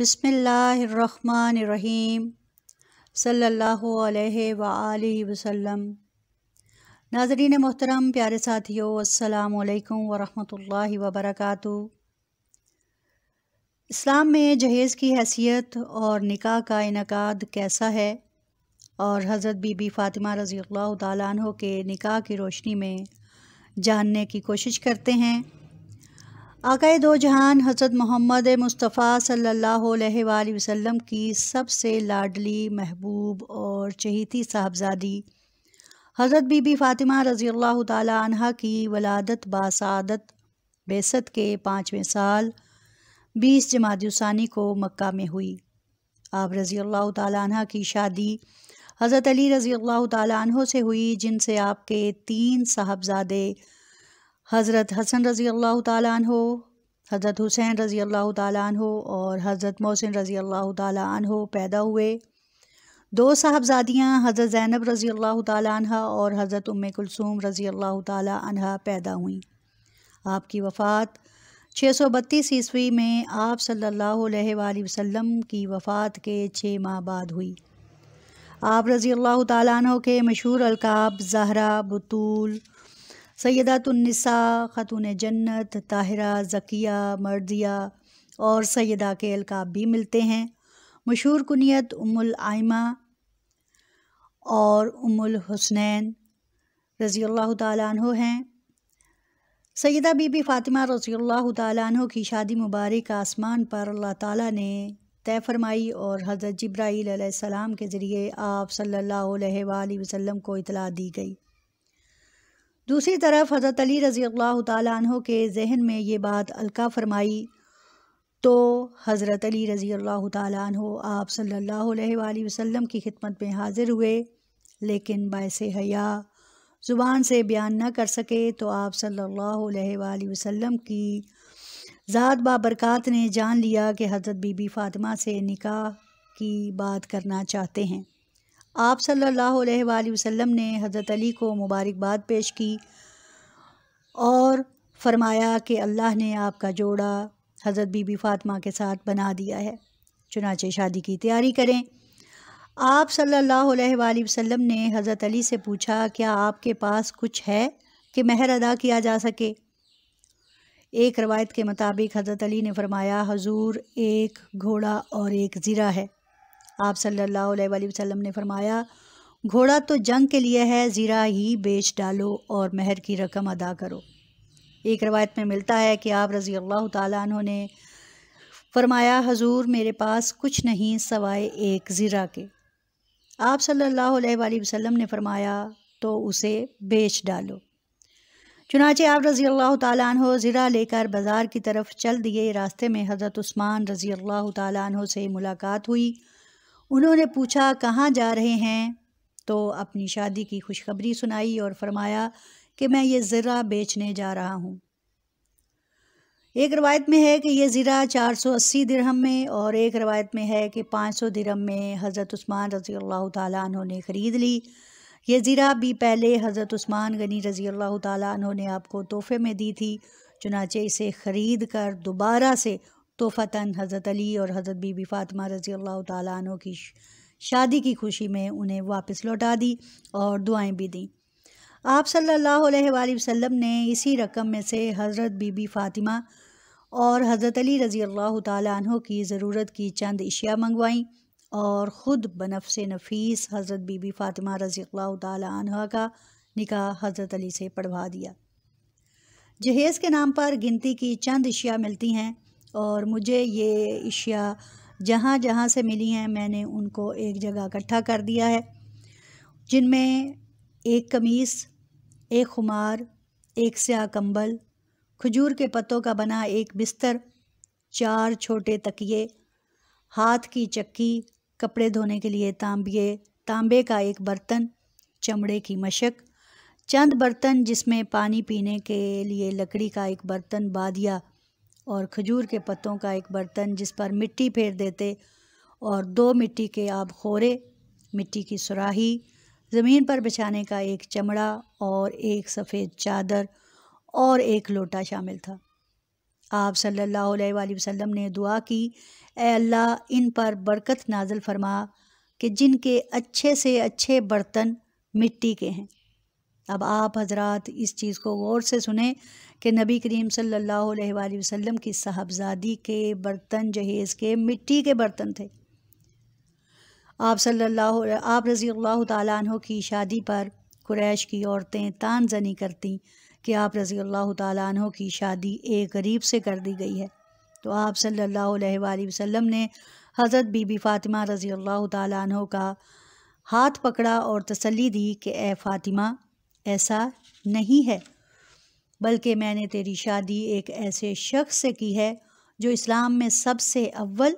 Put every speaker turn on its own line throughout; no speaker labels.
बसमीम सल्लल्लाहु अलैहि वसल्लम नाजरीन मोहतरम प्यारे साथियों अस्सलाम वरहमतुल्लाहि इस्लाम में जहेज़ की हैसियत और निकाह का इनका कैसा है और हज़रत बीबी फ़ातिमा रज़ी अल्लाह तहों के निकाह की रोशनी में जानने की कोशिश करते हैं आकाए दो जहान हज़रत मोहम्मद मुस्तफ़ा सल्ला वसम की सबसे लाडली महबूब और चहीती साहबजादी हज़रत बीबी फ़ातिमा रज़ी अल्लाह तह की वलादत बासादत बेसत के पाँचवें साल बीस जमादानी को मक्का में हुई आप रज़ी अल्लाह तह की शादी हज़रत अली रज़ी अल्लाह तह से हुई जिनसे आपके तीन साहबजादे हज़रत हसन रज़ी अल्लाह तहो हज़रत हुसैन रज़ी अल्लाह तहो और हज़रत मोहसिन रज़ी अल्लाह तहो पैदा हुए दो साहबजादियाँ हज़रत ज़ैनब रज़ी अल्लाह तन और हज़रत उम कुलसूम रज़ी अल्लाह तह पैदा हुई आपकी वफ़ात छः सौ बत्तीस ईस्वी में आप सल्ला वसम की वफ़ात के छः माह बाद हुई आप रज़ी अल्लाह तहों के मशहूर अलकाब जहरा बतूल सैदातुलनसा ख़तून जन्नत ताहरा जकिया मर्दिया और सैदा के अलकाब भी मिलते हैं मशहूर कुनीत उमुल आयमा और उमुल हुसनैन रज़ी अल्लाह तु हैं सैदा बीबी फ़ातिमा रज़ी अल्लाह तु की शादी मुबारक आसमान पर अल्लाह ताली ने तय फरमाई और हज़रत जब्राईल सलाम के ज़रिए आप सल्ला वसम को इतला दी गई दूसरी तरफ हज़रत अली रज़ी अल्लाह के जहन में ये बात अलका फरमाई तो हज़रत अली रज़ी अल्लाह तह आप सल्लल्लाहु अलैहि वसल्लम की खिदमत में हाज़िर हुए लेकिन बायस हया ज़ुबान से बयान न कर सके तो आप सल्लल्लाहु अलैहि वसल्लम की ज़ात बाबरक़ात ने जान लिया कि हज़रत बीबी फ़ातिमा से निकाह की बात करना चाहते हैं आप सल्लल्लाहु अलैहि वसल्लम ने हज़रत अली को मुबारकबाद पेश की और फरमाया कि अल्लाह ने आपका जोड़ा हज़रत बीबी फ़ातिमा के साथ बना दिया है चुनाचे शादी की तैयारी करें आप सल्लल्लाहु अलैहि वसल्लम ने हज़रत अली से पूछा क्या आपके पास कुछ है कि महर अदा किया जा सके एक रवायत के मुताबिक हज़रत अली ने फरमाया हजूर एक घोड़ा और एक ज़रा है आप सल्लल्लाहु अलैहि वसल्लम ने फरमाया घोड़ा तो जंग के लिए है ज़ीरा ही बेच डालो और महर की रकम अदा करो एक रवायत में मिलता है कि आप रज़ी अल्लाह तु ने फरमाया हजूर मेरे पास कुछ नहीं सवाए एक ज़ीरा के आप सल्लल्लाहु अलैहि वसल्लम ने फरमाया तो उसे बेच डालो चुनाचे आप रज़ी अल्लाह तु ज़रा लेकर बाज़ार की तरफ चल दिए रास्ते में हज़रत उस्मान रज़ी अल्लाह तु से मुलाकात हुई उन्होंने पूछा कहाँ जा रहे हैं तो अपनी शादी की खुशखबरी सुनाई और फरमाया कि मैं ये ज़रा बेचने जा रहा हूँ एक रवायत में है कि ये ज़रा 480 दिरहम में और एक रवायत में है कि 500 दिरहम में हज़रत उस्मान रज़ी अल्लाह तु ने ख़रीद ली ये ज़रा भी पहले हज़रत उस्मान गनी रज़ी अल्लाह तु ने आपको तोहफ़े में दी थी चुनाचे इसे ख़रीद कर दोबारा से तो फ़तन हज़रत अली और हज़रत बीबी फ़ातिमा रज़ी अल्लाह तु की शादी की खुशी में उन्हें वापस लौटा दी और दुआएं भी दी आप सल्लल्लाहु अलैहि ने इसी रकम में से हज़रत बीबी फ़ातिमा और हज़रत अली रज़ी अल्लाह तु की ज़रूरत की चंद अशिया मंगवाईं और ख़ुद बनफ से नफीस हज़रत बीबी फ़ातिमा रज़ी अल्लाह तह का निका हज़रत अली से पढ़वा दिया जहेज़ के नाम पर गिनती की चंद अशिया मिलती हैं और मुझे ये अशिया जहाँ जहाँ से मिली हैं मैंने उनको एक जगह इकट्ठा कर दिया है जिनमें एक कमीस एक खुमार एक स्या कंबल खजूर के पत्तों का बना एक बिस्तर चार छोटे तकिए हाथ की चक्की कपड़े धोने के लिए तांबिए तांबे का एक बर्तन चमड़े की मशक चंद बर्तन जिसमें पानी पीने के लिए लकड़ी का एक बर्तन बादिया और खजूर के पत्तों का एक बर्तन जिस पर मिट्टी फेर देते और दो मिट्टी के आब खोरे मिट्टी की सुराही ज़मीन पर बिछाने का एक चमड़ा और एक सफ़ेद चादर और एक लोटा शामिल था आप सल्लल्लाहु अलैहि वसल्लम ने दुआ की ए अल्लाह इन पर बरकत नाजल फरमा कि जिनके अच्छे से अच्छे बर्तन मिट्टी के हैं अब आप हजरत इस चीज़ को गौर से सुने कि नबी करीम सल्लल्लाहु अलैहि वसल्लम की साहबजादी के बर्तन जहेज़ के मिट्टी के बर्तन थे आप सल्लल्लाहु आप रज़ी अल्लाह तु की शादी पर कुरैश की औरतें तानजनी करती कि आप रज़ी अल्लाह तु की शादी एक गरीब से कर दी गई है तो आप सल्लल्लाहु अलैहि वसल्लम ने हज़रत बीबी फ़ातिमा रज़ी अल्लाह तु का हाथ पकड़ा और तसली दी कि ए फ़ातिमा ऐसा नहीं है बल्कि मैंने तेरी शादी एक ऐसे शख्स से की है जो इस्लाम में सबसे अव्वल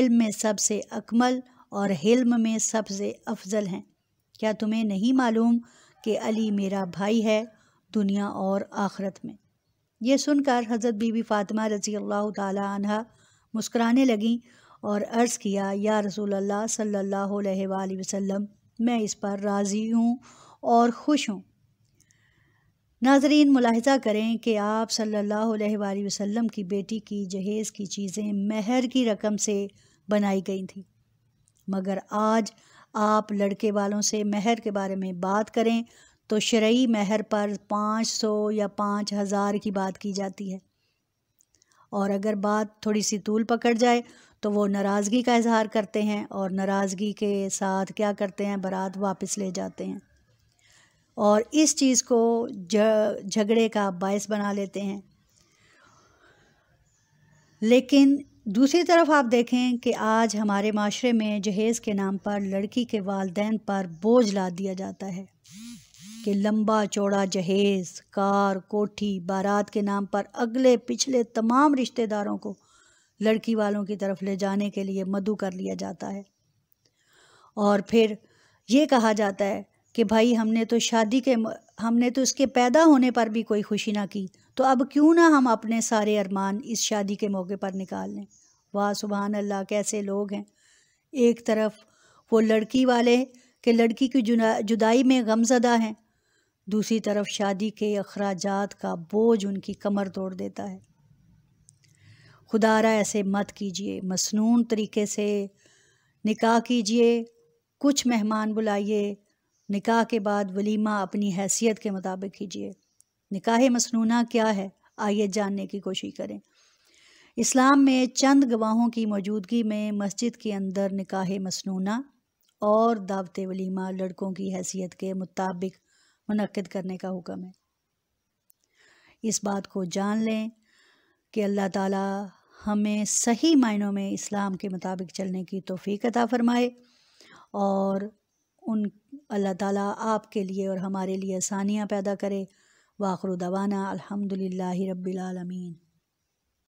इल्म में सबसे अकमल और हिल्म में सबसे अफजल हैं क्या तुम्हें नहीं मालूम कि अली मेरा भाई है दुनिया और आखरत में यह सुनकर हज़रत बीबी फ़ातिमा रजी अल्लाह तह मुस्कराने लगीं और अर्ज़ किया या रसूल अल्लाह सल्लल्लाहु मैं इस पर राज़ी हूँ और खुश हूँ नाजरीन मुलाहजा करें कि आप सल्लल्लाहु अलैहि वसल्लम की बेटी की जहेज़ की चीज़ें महर की रकम से बनाई गई थी मगर आज आप लड़के वालों से महर के बारे में बात करें तो शरय महर पर पाँच सौ या पाँच हज़ार की बात की जाती है और अगर बात थोड़ी सी तूल पकड़ जाए तो वो नाराज़गी का इजहार करते हैं और नाराज़गी के साथ क्या करते हैं बारात वापस ले जाते हैं और इस चीज़ को झगड़े का बायस बना लेते हैं लेकिन दूसरी तरफ आप देखें कि आज हमारे माशरे में जहेज़ के नाम पर लड़की के वालदेन पर बोझ ला दिया जाता है कि लंबा चौड़ा जहेज़ कार कोठी बारात के नाम पर अगले पिछले तमाम रिश्तेदारों को लड़की वालों की तरफ ले जाने के लिए मधु कर लिया जाता है और फिर ये कहा जाता है कि भाई हमने तो शादी के हमने तो इसके पैदा होने पर भी कोई खुशी ना की तो अब क्यों ना हम अपने सारे अरमान इस शादी के मौके पर निकाल लें वाह सुबहान अल्लाह कैसे लोग हैं एक तरफ वो लड़की वाले के लड़की की जुदाई में गमजदा हैं दूसरी तरफ शादी के अखराज का बोझ उनकी कमर तोड़ देता है खुदारा ऐसे मत कीजिए मसनून तरीके से निकाह कीजिए कुछ मेहमान बुलाइए निकाह के बाद वलीमा अपनी हैसियत के मुताबिक कीजिए निकाह मसनूना क्या है आइए जानने की कोशिश करें इस्लाम में चंद गवाहों की मौजूदगी में मस्जिद के अंदर निकाह मसनूना और दावत वलीमा लड़कों की हैसियत के मुताबिक मनक़द करने का हुक्म है इस बात को जान लें कि अल्लाह ताला हमें सही मायनों में इस्लाम के मुताबिक चलने की तोफ़ी अदा फ़रमाए और उन अल्लाह ताला आपके लिए और हमारे लिए आसानियाँ पैदा करे वाखरुदवाना अलहमदिल्ला रबीआलमीन